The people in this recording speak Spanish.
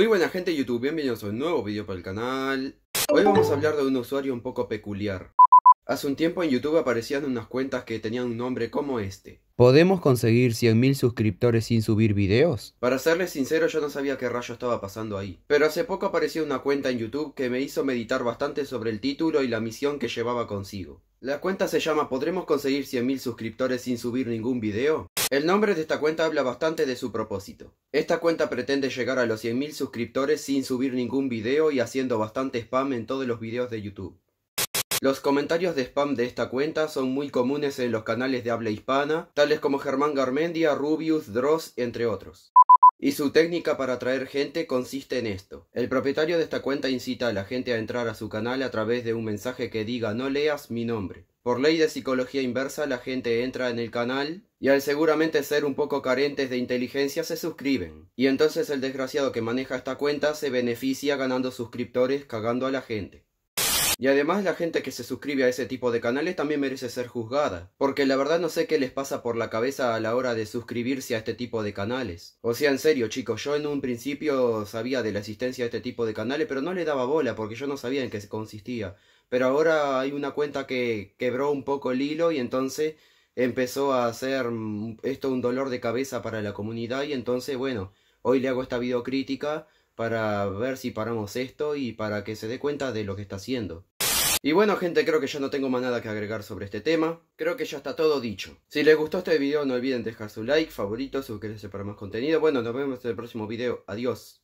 Muy buena gente de YouTube, bienvenidos a un nuevo video para el canal Hoy vamos a hablar de un usuario un poco peculiar Hace un tiempo en YouTube aparecían unas cuentas que tenían un nombre como este ¿Podemos conseguir 100.000 suscriptores sin subir videos? Para serles sincero, yo no sabía qué rayo estaba pasando ahí. Pero hace poco apareció una cuenta en YouTube que me hizo meditar bastante sobre el título y la misión que llevaba consigo. La cuenta se llama ¿Podremos conseguir 100.000 suscriptores sin subir ningún video? El nombre de esta cuenta habla bastante de su propósito. Esta cuenta pretende llegar a los 100.000 suscriptores sin subir ningún video y haciendo bastante spam en todos los videos de YouTube. Los comentarios de spam de esta cuenta son muy comunes en los canales de habla hispana, tales como Germán Garmendia, Rubius, Dross, entre otros. Y su técnica para atraer gente consiste en esto. El propietario de esta cuenta incita a la gente a entrar a su canal a través de un mensaje que diga no leas mi nombre. Por ley de psicología inversa, la gente entra en el canal y al seguramente ser un poco carentes de inteligencia se suscriben. Y entonces el desgraciado que maneja esta cuenta se beneficia ganando suscriptores cagando a la gente. Y además la gente que se suscribe a ese tipo de canales también merece ser juzgada, porque la verdad no sé qué les pasa por la cabeza a la hora de suscribirse a este tipo de canales. O sea, en serio chicos, yo en un principio sabía de la existencia de este tipo de canales, pero no le daba bola porque yo no sabía en qué consistía. Pero ahora hay una cuenta que quebró un poco el hilo y entonces empezó a hacer mm, esto un dolor de cabeza para la comunidad y entonces bueno, hoy le hago esta videocrítica para ver si paramos esto y para que se dé cuenta de lo que está haciendo. Y bueno gente, creo que ya no tengo más nada que agregar sobre este tema, creo que ya está todo dicho. Si les gustó este video no olviden dejar su like, favorito, suscribirse para más contenido. Bueno, nos vemos en el próximo video, adiós.